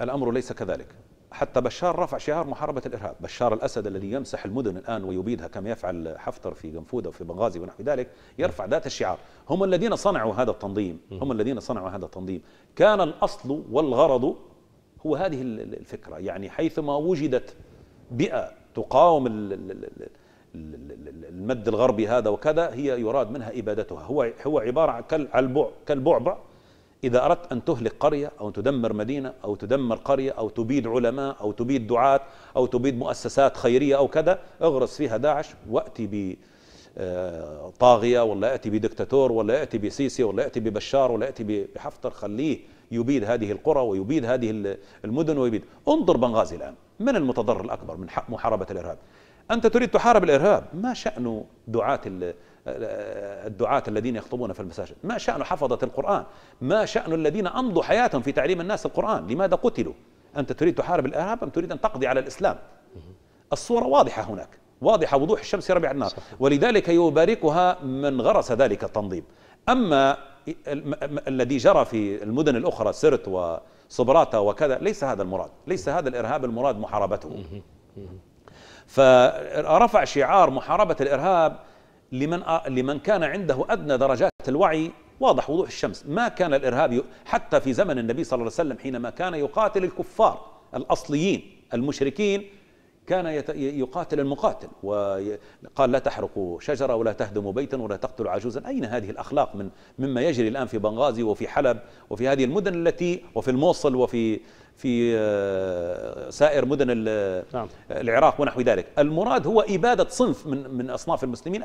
الأمر ليس كذلك حتى بشار رفع شعار محاربة الإرهاب بشار الأسد الذي يمسح المدن الآن ويبيدها كما يفعل حفتر في قنفودة وفي بنغازي ونحو ذلك يرفع ذات الشعار هم الذين صنعوا هذا التنظيم هم الذين صنعوا هذا التنظيم كان الأصل والغرض هو هذه الفكرة يعني حيثما وجدت بيئة تقاوم المد الغربي هذا وكذا هي يراد منها إبادتها هو هو عبارة كالبعبع إذا أردت أن تهلك قرية أو تدمر مدينة أو تدمر قرية أو تبيد علماء أو تبيد دعاة أو تبيد مؤسسات خيرية أو كذا اغرس فيها داعش وأتي ب آه، طاغية ولا أتي بدكتاتور ولا يأتي بسيسي ولا يأتي ببشار ولا يأتي بحفتر خليه يبيد هذه القرى ويبيد هذه المدن ويبيد انظر بنغازي الآن من المتضرر الأكبر من محاربة الإرهاب أنت تريد تحارب الإرهاب ما شأن دعاة الدعاة الذين يخطبون في المساجد ما شأن حفظة القرآن ما شأن الذين أمضوا حياتهم في تعليم الناس القرآن لماذا قتلوا أنت تريد تحارب الإرهاب أم تريد أن تقضي على الإسلام الصورة واضحة هناك واضحة وضوح الشمس ربيع النار صح. ولذلك يباركها من غرس ذلك التنظيم أما الذي جرى في المدن الأخرى سرت وصبراتة وكذا ليس هذا المراد ليس هذا الإرهاب المراد محاربته فرفع شعار محاربة الإرهاب لمن لمن كان عنده ادنى درجات الوعي واضح وضوح الشمس ما كان الارهاب حتى في زمن النبي صلى الله عليه وسلم حينما كان يقاتل الكفار الاصليين المشركين كان يقاتل المقاتل وقال لا تحرقوا شجره ولا تهدموا بيتا ولا تقتلوا عجوزا اين هذه الاخلاق من مما يجري الان في بنغازي وفي حلب وفي هذه المدن التي وفي الموصل وفي في آه، سائر مدن نعم. العراق ونحو ذلك المراد هو إبادة صنف من, من أصناف المسلمين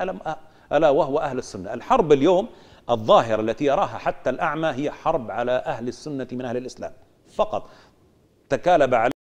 ألا وهو أهل السنة الحرب اليوم الظاهرة التي يراها حتى الأعمى هي حرب على أهل السنة من أهل الإسلام فقط تكالب على